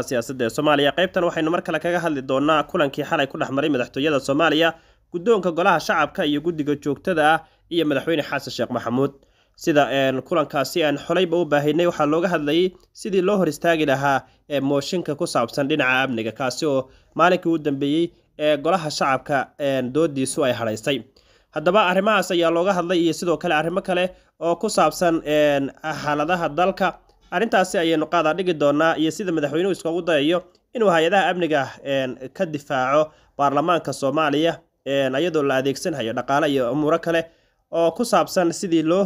siyaasadda ee soomaaliya qaybtan waxaynu mar kale kaga hadli doonaa kulankii xalay ku dhexmaray madaxtooyada soomaaliya guddoonka golaha shacabka iyo guddiga joogtada ah iyo madaxweyne xasan sheekh maxamuud sida kulankaasi aan xolayba u baahaynay waxaa looga hadlayay sidii loo hor istaagi lahaa mooshinka ku saabsan dhinaca amniga kaasi oo maalinkii u dambeeyey ee golaha shacabka doodiisu ay hadhaysay haddaba arrimahaas ayaa looga hadlay iyo sidoo kale arrimo kale oo ku saabsan xaaladaha dalka arrintaasi ayaynu qaadaa dhigi doonaa iyo sida madaxweynuhu iskagu dayayo inuu hay-adaha amniga ka difaaco baarlamaanka soomaaliya iyadoo la adeegsanhayo dhaqaale iyo umuuro kale oo ku saabsan sidii loo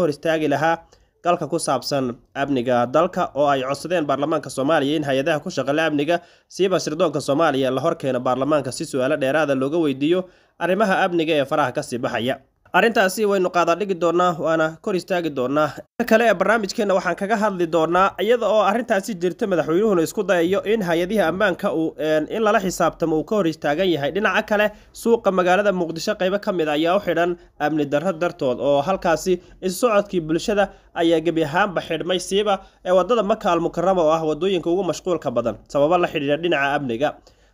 hor istaagi lahaa galka ku saabsan amniga dalka oo ay codsadeen baarlamaanka soomaaliya in hay-adaha ku shaqale amniga siiba sirdoonka soomaaliya la hor keeno baarlamaanka si su-aalo dheeraada looga weydiiyo arrimaha amniga ee faraha kasii baxaya arrintaasi waynu qaadadhigi doonnaa waana kor istaagi doonaa mar kale ee barnaamijkeenna waxaan kaga hadli doonaa iyada oo arrintaasi jirta madaxweynuhuna isku dayayo in hay-adihii ammaanka uu in lala xisaabtamo uu ka hor istaagan yahay dhinaca kale suuqa magaalada muqdisho qaybo ka mid ah ayaa u xidhan amni darro dartood oo halkaasi isocodkii bulshada ayaa gebi ahaanba xidhmay siiba ee waddada maka almukarama oo ah waddooyinka ugu mashquulka badan sababo la xidhiidha dhinaca amniga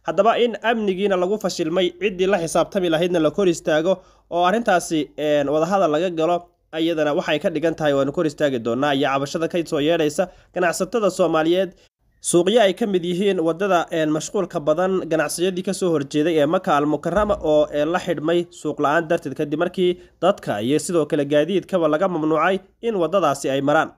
haddaba in amnigiina lagu fashilmay ciddii la xisaabtami lahaydna la kor istaago oo arrintaasi wadahadal laga galo ayadana waxay ka dhigan tahay waanu kor istaagi doonaa iyo cabashada ka soo yeedhaysa ganacsatada soomaaliyeed suuqyo ay ka mid yihiin waddada mashquulka badan ganacsiyadii kasoo horjeeday ee maka almukarama oo la xidhmay suuq la-aan darteed kadib markii dadka iyo sidoo kale gaadiidkaba laga mamnuucay in waddadaasi ay maraan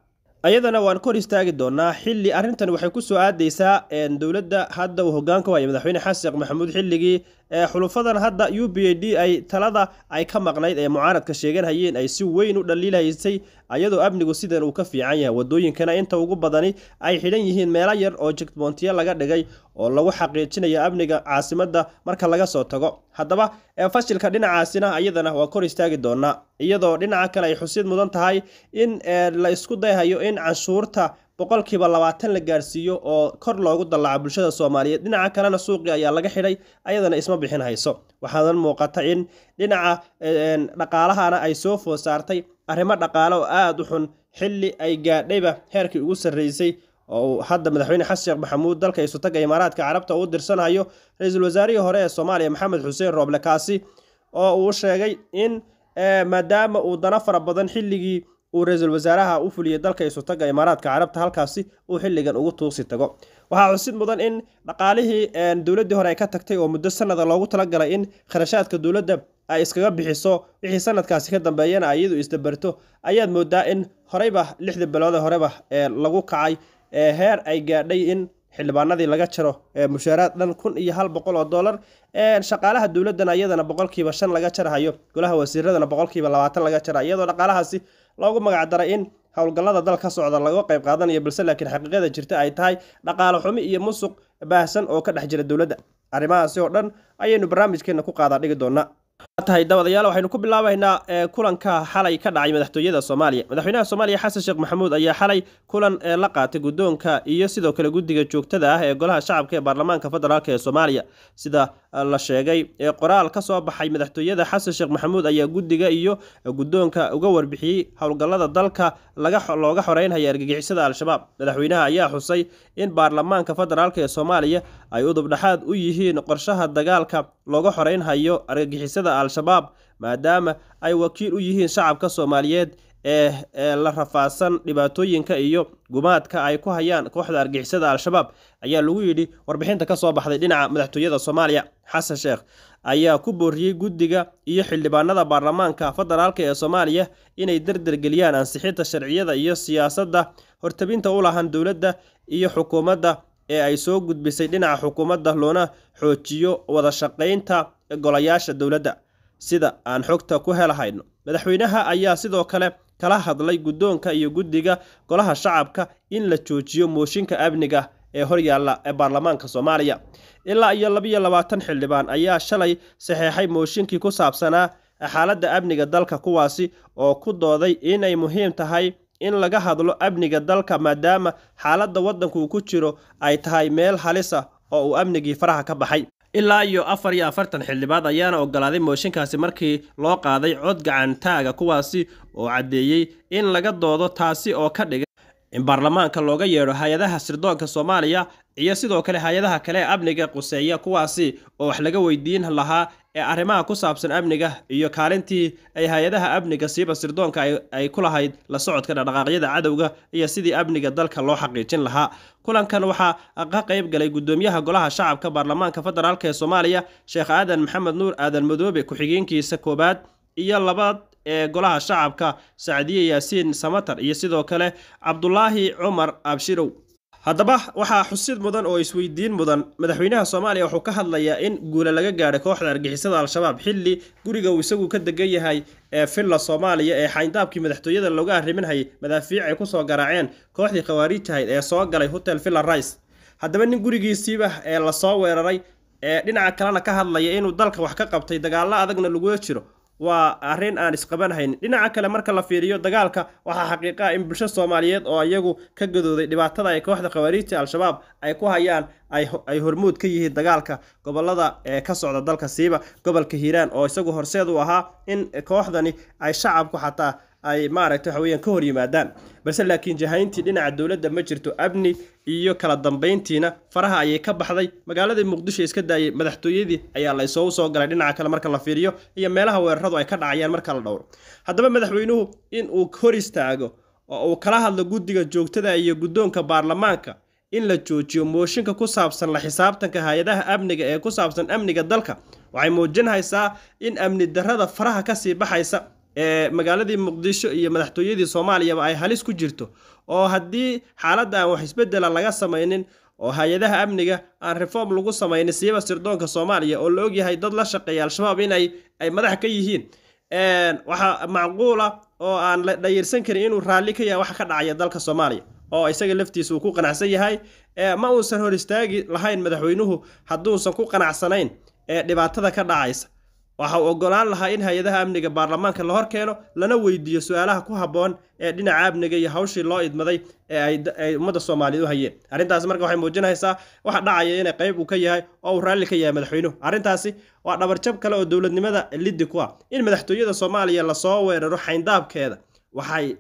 ayadana waan kor istaagi doonaa xilli arrintan waxay ku soo aadaysaa dowladda hadda uu hogaanka u madaxweyne xasan maxamuud xilligii xulufadan hadda u b a d ay talada ay ka maqnayd ee mucaaradka sheeganhayeen ay si weyn u dhaliilhaysay ayadoo amnigu sidan uu ka fiican yahay wadooyinkana inta ugu badani ay xidhan yihiin meelo yar oo jegtboontiyo laga dhigay oo lagu xaqiijinayo amniga caasimada marka laga soo tago haddaba fashilka dhinacaasina iyadana waa kor istaagi doonaa iyadoo dhinaca kale ay xusid mudan tahay in la isku dayhayo in canshuurta boqolkiiba labaatan la gaarsiiyo oo kor loogu dallaco bulshada soomaaliyeed dhinaca kalena suuqii ayaa laga xidhay ayadana isma bixinhayso hayso muuqata in dhinaca dhaqaalahana ay soo foosaartay arrimo dhaqaale oo aad u xun xilli ay gaadhayba heerkii ugu sarreysay oo hadda madaxweyne xasan sheekh maxamuud dalka isutagga imaaraadka carabta uu dirsanayo ra-iisul wasaarihii hore ee soomaaliya maxamed xuseen rooble kaasi oo uu sheegay in eh, maadaama uu dana fara badan xilligii uu ra-iisul wasaaraha u fuliyey dalka isutaga imaaraadka carabta halkaasi uu xilligan ugu tuuqsi tago waxaa xusid mudan in dhaqaalihii eh, dowladdii hore ay ka tagtay oo muddo sanada loogu talagalay in kharashaadka dowladda ay iskaga bixiso wixii sanadkaasi ka dambeeyana iyadu isdabarto ayaad moodaa in horeyba lixda biloode horeba eh, lagu kacay eh, heer ay gaadhay in xildhibaanadii laga jaro mushaaraad dhan kun iyo hal boqol oo doolar shaqaalaha dowladdana iyadana boqolkiiba shan laga jarhayo golaha wasiiradana boqolkiiba labaatan laga jara iyadoo dhaqaalahaasi loogu magacdaray in howlgallada dal ka socda laga qayb qaadanayo balse laakiin xaqiiqada jirta ay tahay dhaqaale xumi iyo musuq baahsan oo ka dhex jira dowladda arrimahaasi oo dhan ayaynu barnaamijkeenna ku qaadaa dhigi doonaa tahay dabadayaal waxaynu ku bilaabaynaa eh, kulanka xalay ka dhacay madaxtooyada soomaaliya madaxweynaha soomaaliya xasan sheekh maxamuud ayaa xalay kulan eh, la qaatay guddoonka iyo sidoo kale guddiga joogtada ah ee golaha shacabka ee baarlamaanka federaalk ee soomaaliya sida la sheegay ee qoraal ka soo baxay madaxtooyada xasan sheekh maxamuud ayaa guddiga iyo guddoonka uga warbixiyey howlgallada dalka looga xoreynhaya argagixisada al-shabaab madaxweynaha ayaa xusay in baarlamaanka federaalk ee soomaaliya ay udubdhaxaad u yihiin qorshaha dagaalka looga xoreynhayo argagixisada al-shabaab maadaama ay wakiil u yihiin shacabka soomaaliyeed ee la rafaadsan dhibaatooyinka iyo gumaadka ay ku hayaan kooxda argixisada al-shabaab ayaa lagu yidhi warbixinta ka soo baxday dhinaca madaxtooyada soomaaliya xasan sheekh ayaa ku booriyey guddiga iyo xildhibaanada baarlamaanka federaalka ee soomaaliya inay geliyaan ansixinta sharciyada iyo siyaasadda hortabinta u lahan dowladda iyo xukuumadda ee ay soo gudbisay dhinaca xukuumadda loona xoojiyo wada shaqaynta golayaasha dowladda sida aan xogta ku helahayno madaxweynaha ayaa sidoo kale kala hadlay guddoonka iyo guddiga golaha shacabka in la joojiyo mooshinka amniga ee horyaalla ee baarlamaanka soomaaliya ilaa iyo labiyo labaatan xildhibaan ayaa shalay saxeexay mooshinkii ku saabsanaa xaaladda amniga dalka kuwaasi oo ku dooday inay muhiim tahay in laga hadlo amniga dalka maadaama xaaladda waddanku ku jiro ay tahay meel halisa oo uu amnigii faraha ka baxay ilaa iyo afar iyo afartan xildhibaad ayaana ogolaaday mooshinkaasi markii loo qaaday cod gacantaaga kuwaasi oo caddeeyey in laga doodo taasi oo ka dhigay in baarlamaanka looga yeedho hay-adaha sirdoonka soomaaliya iyo sidoo kale hay-adaha kale ee amniga quseeya kuwaasi oo wax laga weydiin lahaa ee arrimaha ku saabsan amniga iyo kaalintii ay hay-adaha amniga siiba sirdoonka ay ku lahayd la socodka dhaqdhaqaaqyada cadowga iyo sidii amniga dalka loo xaqiijin lahaa kulankan waxaa ka qayb galay gudoomiyaha golaha shacabka baarlamaanka federaalk ee soomaaliya sheekh aadan maxamed nuur aadan madoobe ku-xigeenkiisa koowaad iyo labaad ee golaha shacabka sacdiye yaasiin samatar iyo sidoo kale cabdulaahi cumar abshirow haddaba waxaa xusid mudan oo isweydiin mudan madaxweynaha soomaaliya wuxuu ka hadlayaa in guula laga gaadhay kooxda argixisada al-shabaab xilli guriga uu isagu ka degan yahay ee villa soomaaliya ee xayndaabkii madaxtooyada looga arriminhayay madaafiic ay kusoo garaaceen kooxdii khawaariij ahayd ee soo galay hotel villa rice haddaba nin gurigiisiiba ee lasoo weeraray ee dhinaca kalena ka hadlaya inuu dalka wax ka qabtay dagaallo adagna lagula jiro waa arrin aan isqabanhayn dhinaca kale marka la fiiriyo dagaalka waxaa xaqiiqaa in bulsho soomaaliyeed oo iyagu ka gadooday dhibaatada ay kooxda khawaariijta al-shabaab ay ku hayaan ay hormuud ka yihiin dagaalka gobollada ee ka socda dalka siiba gobolka hiiraan oo isagu horseed u ahaa in kooxdani ay shacabku xataa ay maaragta waxa weyaan ka hor yimaadaan balse laakiin jahayntii dhinaca dowladda ma jirto amni iyo kala dambayntiina faraha ayay ka baxday magaalada muqdisho iska daayay madaxtooyadii ayaa la isugu soo galay dhinaca kale marka la fiiriyo iyo meelaha weeraradu ay ka dhacayaan marka la dhowro haddaba madaxweynuhu in uu hor istaago oo uu kala hadlo guddiga joogtada iyo guddoonka baarlamaanka in la joojiyo mooshinka ku saabsan la xisaabtanka hay-adaha amniga ee ku saabsan amniga dalka waxay muujinhaysaa in amni darada faraha kasii baxaysa magaaladii muqdisho iyo madaxtooyadii soomaaliyaba ay halis ku jirto oo haddii xaaladda aan wax isbedela laga samaynin oo hay-adaha amniga aan reform lagu samaynin siiba sirdoonka soomaaliya oo la og yahay dad la shaqeeya al-shabaab inay ay madax ka yihiin waxaa macquula oo aan la dhayirsan karin inuu raalli ka yahay waxa ka dhacaya dalka soomaaliya oo isaga laftiisa uu ku qanacsan yahay ma uusan hor istaagi lahayn madaxweynuhu hadduusan ku qanacsanayn ee dhibaatada ka dhacaysa waxa uu oggolaan lahaa in hay-adaha amniga baarlamaanka la hor keeno lana weydiiyo su-aalaha ku habboon ee dhinaca amniga iyo hawshii loo idmaday ee ay ummadda soomaaliya u hayeen arrintaasi marka waxay muujinaysaa waxa dhacaya inay qayb uu ka yahay oo uu raalli ka yahay madaxweynuhu arrintaasi waa dhabarjab kale oo dowladnimada liddi ku ah in madaxtooyada soomaaliya lasoo weeraro xayndaabkeeda waxay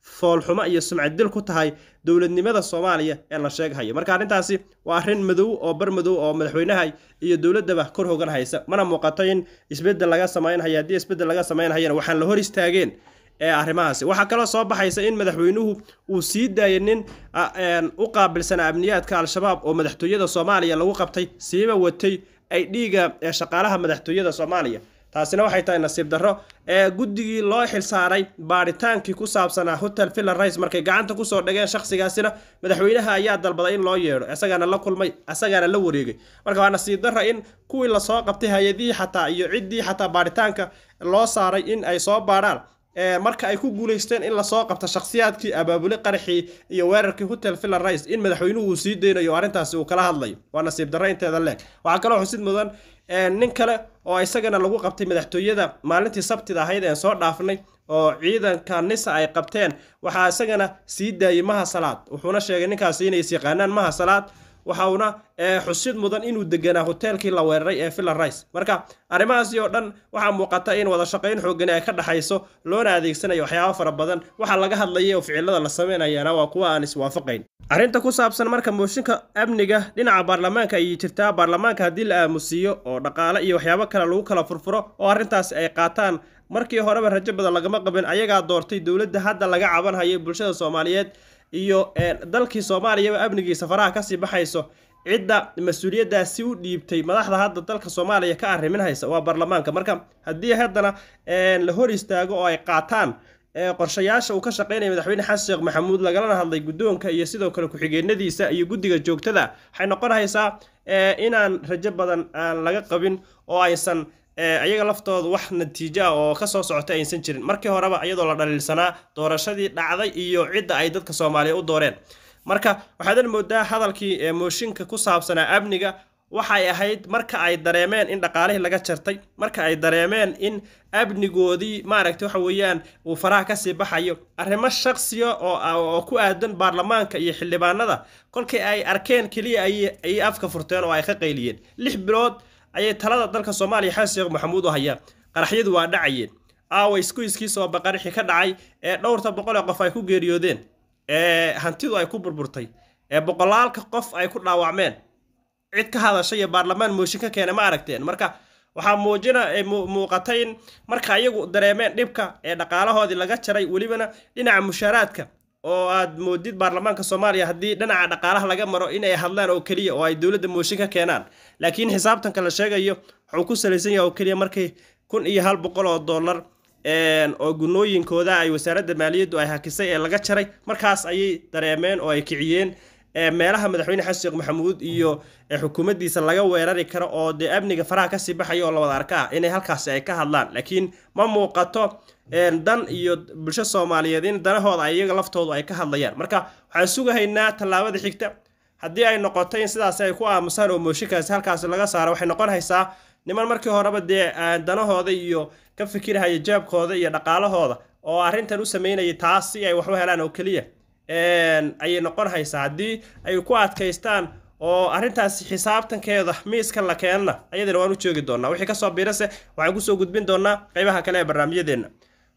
foolxumo iyo sumcaddil ku tahay dowladnimada soomaaliya ee la sheeghayo marka arrintaasi waa arrin madow oo bar madow oo madaxweynaha iyo dowladdaba kor hogan haysa mana muuqato in isbeddel laga samaynhayo haddii isbeddel laga samaynhayana waxaan la hor istaageen ee arrimahaasi waxaa kaloo soo baxaysa in madaxweynuhu uu sii daayay nin u qaabilsanaa amniyaadka al-shabaab oo madaxtooyada soomaaliya lagu qabtay siiba watay ay dhiiga shaqaalaha madaxtooyada soomaaliya taasina waxay tahay nasiib darro ee guddigii loo xilsaaray baadhitaankii ku saabsanaa hotel villa rice markay gacanta ku soo dhageen shakhsigaasina madaxweynaha ayaa dalbaday in loo yeedho isagaana la kulmay isagaana la wareegay marka waa nasiib darro in kuwii lasoo qabtay hay-adihii xataa iyo ciddii xataa baadhitaanka loo saaray in ay soo baadhaan marka ay ku guulaysteen in lasoo qabto shakhsiyaadkii abaabule qaraxii iyo weerarkii hotel villa rice in madaxweynuhu uu sii daynayo arrintaasi uu kala hadlayo waa nasiib darro inteeda leeg waxaa kaloo xusid mudan nin kale oo isagana lagu qabtay madaxtooyada maalintii sabtida ahayd een soo dhaafnay oo ciidanka nisa ay qabteen waxaa isagana sii daayey maha salaad wuxuuna sheegay ninkaasi inay is yaqaanaan maha salaad waxauna eh, xusid mudan inuu deganaa hoteelkii la weeraray ee villan rice marka arrimahaasi oo dhan waxaa muuqata in wada shaqayn xoogani ay ka dhexayso loona adeegsanayo waxyaaba fara badan waxaa laga hadlayay oo ficilada la samaynayaana waa kuwa aan iswaafaqayn arrinta ku saabsan marka mooshinka amniga dhinaca baarlamaanka ayay jirtaa baarlamaanka haddii la aamusiiyo oo dhaqaale iyo waxyaabo kale lagu kala furfuro oo arrintaasi ay qaataan markii horeba rajo badan lagama qabin ayagaa doortay dowladda hadda laga cabanhayo bulshada soomaaliyeed iyo eh, dalkii soomaaliyaba amnigii safaraha kasii baxayso cidda mas uuliyaddaasi u dhiibtay madaxda hadda dalka soomaaliya ka arriminhaysa waa baarlamaanka marka haddii haddana eh, la hor istaago oo ay qaataan eh, qorshayaasha uu ka shaqaynaya madaxweyne xasan sheekh maxamuud lagalana hadlay guddoonka iyo sidoo kale ku-xigeenadiisa iyo guddiga joogtada waxay noqon haysaa inaan rajo badan aan ah, laga qabin oo aysan ayaga laftooda wax natiijo ah oo kasoo socota aysan jirin markii horeba iyadoo la dhaliilsanaa doorashadii dhacday iyo cidda ay dadka soomaaliya u dooreen marka waxaadan moodaa hadalkii mooshinka ku saabsanaa amniga waxay ahayd marka ay dareemeen in dhaqaalihii laga jartay marka ay dareemeen in abnigoodii maaragta waxa weeyaan uu faraha kasii baxayo arrimo shaksiya oo ku aadan baarlamaanka iyo xildhibaanada kolkii ay arkeen keliya ayay afka furteen oo ay ka qayliyeen lix bilood ayay talada dalka soomaaliya xasan sheekh maxamuud u hayaan qaraxyadu waa dhacayeen aaway skuiskii sooba qaraxi ka dhacay ee dhowrta boqolee qof ay ku geeriyoodeen ee hantidu ay ku burburtay ee boqolaalka qof ay ku dhaawacmeen cid ka hadashay iyo baarlamaan mooshin ka keena ma aragteen marka waxaa muujina muuqata in marka iyagu dareemeen dhibka ee dhaqaalahoodii laga jaray welibana dhinaca mushaaraadka oo aad moodid baarlamaanka soomaaliya haddii dhinaca dhaqaalaha laga maro inay hadlaan oo keliya oo ay dowladda mooshin ka keenaan laakiin xisaabtanka la sheegayo wuxuu ku salaysan yahay oo keliya markii kun iyo hal boqol oo dollar oo gunooyinkooda ay wasaaradda maaliyaddu ay hakisay ee laga jaray markaas ayay dareemeen oo ay kiciyeen meelaha madaxweyne xasan sheekh maxamuud iyo xukuumaddiisa laga weerari karo oo dee amniga faraha kasii baxaya oo lawada arka ah inay halkaasi ay ka hadlaan laakiin ma muuqato dan iyo bulsho soomaaliyeed in danahooda iyaga laftoodu ay ka hadlayaan marka waxaan sugahaynaa tallaabada xigta haddii ay noqoto in sidaas ay ku aamusaan oo mooshinkaasi halkaas laga saaro waxay noqon haysaa niman markii horeba dee danahooda iyo ka fikirhaya jaabkooda iyo dhaqaalahooda oo arrintan u sameynaya taas si ay waxu helaan oo keliya ayay noqon haddii ay ku adkaystaan oo arrintaasi xisaabtankeeda miiska la keenna ayadana waan u joogi doonaa wixii kasoo biirase waxaan kusoo gudbin doonaa qaybaha kale ee barnaamijyadeenna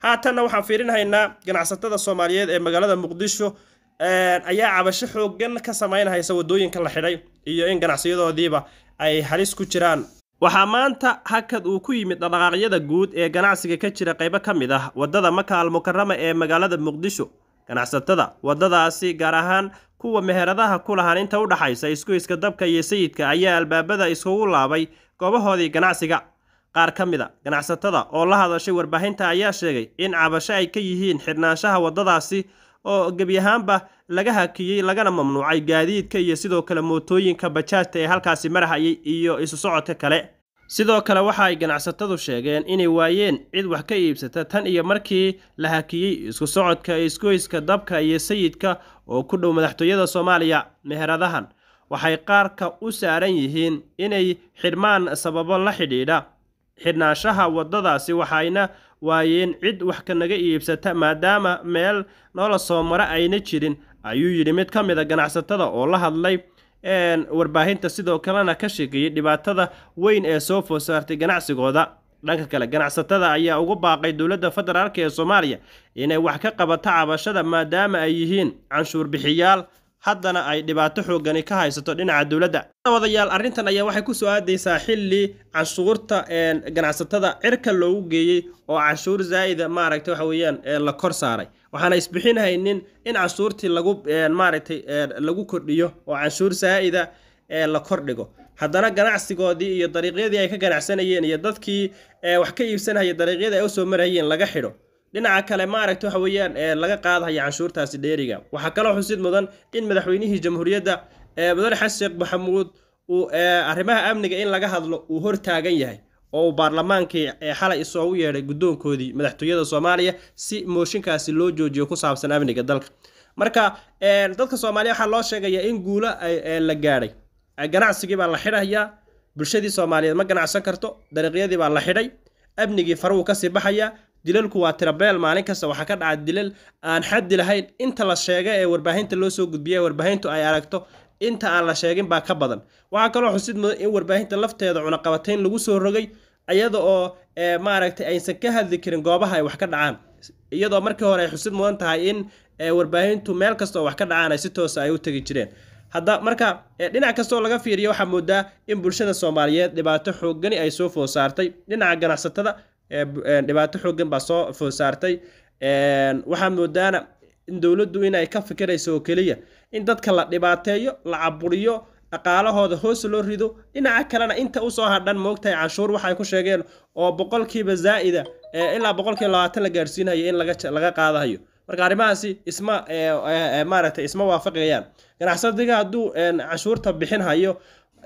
haatanna waxaan fiirinhaynaa ganacsatada soomaaliyeed ee magaalada muqdisho ayaa cabasho xoogan ka samaynhaysa waddooyinka la xidhay iyo in ganacsiyadoodiiba ay halis ku jiraan waxaa maanta hakad uu ku yimid dhaqdhaqaaqyada guud ee ganacsiga ka jira qaybo ka mid ah waddada maka almukarama ee magaalada muqdisho ganacsatada waddadaasi gaar ahaan kuwa meheradaha ku lahaan inta u dhaxaysa isku-iska dabka iyo sayidka ayaa albaabada iskugu laabay goobahoodii ganacsiga qaar ka mid a ganacsatada oo la hadashay warbaahinta ayaa sheegay in cabasho ay ka yihiin xidhnaanshaha waddadaasi oo gebi ahaanba laga hakiyey lagana mamnuucay gaadiidka iyo sidoo kale mootooyinka bajaajta ee halkaasi marahayay iyo isu socodka kale sidoo kale waxa ay ganacsatadu sheegeen inay waayeen cid wax ka iibsata tan iyo markii la hakiyey isku socodka isgoyska dabka iyo sayidka oo ku dhow madaxtooyada soomaaliya meheradahan waxay qaarka u saaran yihiin inay xidhmaan sababo la xidhiidha xidhnaanshaha waddadaasi waxayna waayeen cid wax kanaga iibsata maadaama meel noola soo mara ayna jirin ayuu yidhi mid ka mida ganacsatada oo la hadlay warbaahinta sidoo kalena ka sheekeeyey dhibaatada weyn ee soo foosaartay ganacsigooda dhanka kale ganacsatada ayaa ugu baaqay dowladda federaalk ee soomaaliya inay wax ka qabato cabashada maadaama ay yihiin canshuur bixiyaal haddana ay dhibaato xooggani ka haysato dhinaca dowladda wadayaal arrintan ayaa waxay ku soo aadaysaa xilli canshuurta ganacsatada cirka loogu geeyey oo canshuur zaa'ida ah, maaragta waxa weeyaan la kor saaray waxaana isbixinhaynin in canshuurtii lagu maaragtay lagu kordhiyo oo canshuur zaa'ida ah, saa'ida la dhigo haddana ganacsigoodii iyo dariiqyadii ay ka ganacsanayeen iyo dadkii wax ka iibsanahaya dariiqyadii ay u soo marayeen laga xidho dhinaca kale maaragta waxa weeyaan ee laga qaadaya canshuurtaasi dheeriga waxaa kaloo xusid mudan in madaxweynihii jamhuuriyadda ee mudane sheekh maxamuud uu arrimaha amniga in laga hadlo uu hor taagan yahay oo uu baarlamaankii ee xalay isoogu yeedhay guddoonkoodii madaxtooyada soomaaliya si mooshinkaasi loo joojiyo ku saabsan amniga dalka marka dadka soomaaliya waxaa loo sheegayaa in guulo la gaadhay ganacsigii baa la xidhayaa bulshadii soomaaliyeed ma ganacsan karto dariiqyadii baa la xidhay amnigii faruu kasii baxayaa dilalku waa tirabeel maalin kasta waxaa ka dhaca dilal aan xaddi lahayn inta la sheega ee warbaahinta loo soo gudbiya warbaahintu ay aragto inta aan la sheegin baa ka badan waxaa kaloo xusid mudan in warbaahinta lafteeda cunaqabatayn lagu soo rogay iyada oo eh, maaragtay aysan ka hadli karin goobaha ay wax ka dhacaan iyadoo markii hore ay xusid mudan tahay in eh, warbaahintu meel kasta oo wax ka dhacaan ay si toosa ah ay u tegi jireen hadda marka eh, dhinac kastoo laga fiiriyo waxaa moodaa in bulshada soomaaliyeed dhibaato xoogani ay soo food dhinaca ganacsatada dhibaato xoogan baa soo food saartay moodaana in dowladdu inay ka fikirayso oo keliya in dadka la dhibaateeyo la caburiyo dhaqaalahooda hoos loo rido dhinaca kalena inta usoo hadhan moogtahay canshuur waxay ku sheegeen oo boqolkiiba zaa'ida ilaa boqolkiiba labaatan la gaarsiinayo in laga qaadahayo marka arrimahaasi isma maaragtay isma waafaqayaan ganacsadiga hadduu canshuurta bixin hayo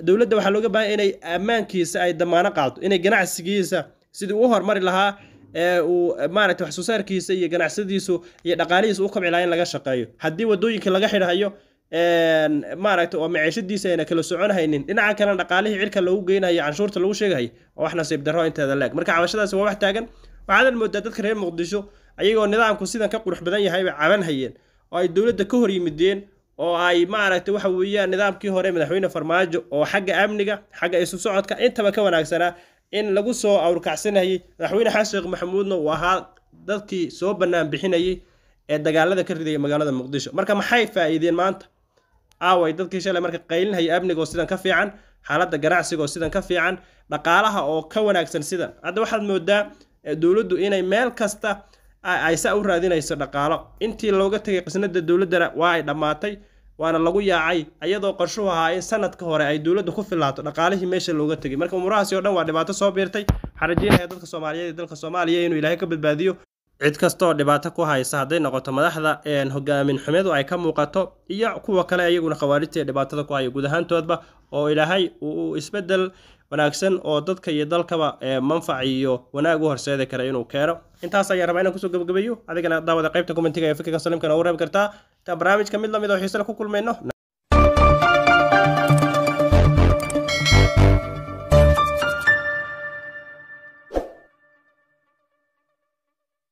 dowladda waxaa looga baahanya inay ammaankiisa ay damaano qaado inay ganacsigiisa sidii uu horumari lahaa ee uu maaragtay wax iyo ganacsadiisu iyo dhaqaalihiisa u kabci lahaa in laga shaqeeyo haddii wadooyinkii laga xidhayo maaragtay oo maciishadiisa ayna kala soconhaynin dhinaca kalena dhaqaalihii cirka loogu geynayo canshuurta lagu sheegahay oo wax nasiib darro inteeda leeg marka cabashadaasi waa wax taagan waxaadad moodaa dadka reer muqdisho ayagoo nidaamku sidan ka qurux badan yahay bay caban oo ay dowladda ka hor yimideen oo ay maaragtay waxa weeyaan nidaamkii hore madaxweyne farmaajo oo xagga amniga xagga isu socodka intaba ka wanaagsanaa in lagu soo awrkacsanayay madaxweyne xasan sheekh maxamuudna uu ahaa dadkii soo bannaan bixinayay ee dagaalada ka ridaya magaalada muqdisho marka maxay faa'iideen maanta aaway dadkii shalay marka qaylinhaya amnigo sidan ka fiican xaaladda ganacsigoo sidan ka fiican dhaqaalaha oo ka wanaagsan sidan hadda waxaad moodaa dowladdu inay meel kasta aysa u raadinayso dhaqaalo intii looga tegay qisnada dowladdana waa ay dhammaatay waana lagu yaacay ayadoo qorshuhu ahaa in sanadka hore ay dowladda ku filaato dhaqaalihii meesha looga tegay marka umuurahaasi oo dhan waa dhibaato soo biirtay waxaan dadka soomaaliyeed ee dalka soomaaliya inuu ilaahay ka badbaadiyo cid kastoo dhibaato ku haysa hadday noqoto madaxda hogaamin xumeedu ay ka muuqato iyo kuwa kale iyaguna khawaarijta ee dhibaatada ku haya guud ahaantoodba oo ilaahay uu isbedel wanaagsan oo dadka iyo dalkaba eh, manfac iyo wanaag u horseedi kara inuu keeno intaas ayaa rabaa inaan kusoo gabagabeeyo adigana daawada qaybta commentiga ee fikirka salimkana u reebi kartaa intaan barnaamijka mid lamid ah oo xiisale ku kulmayno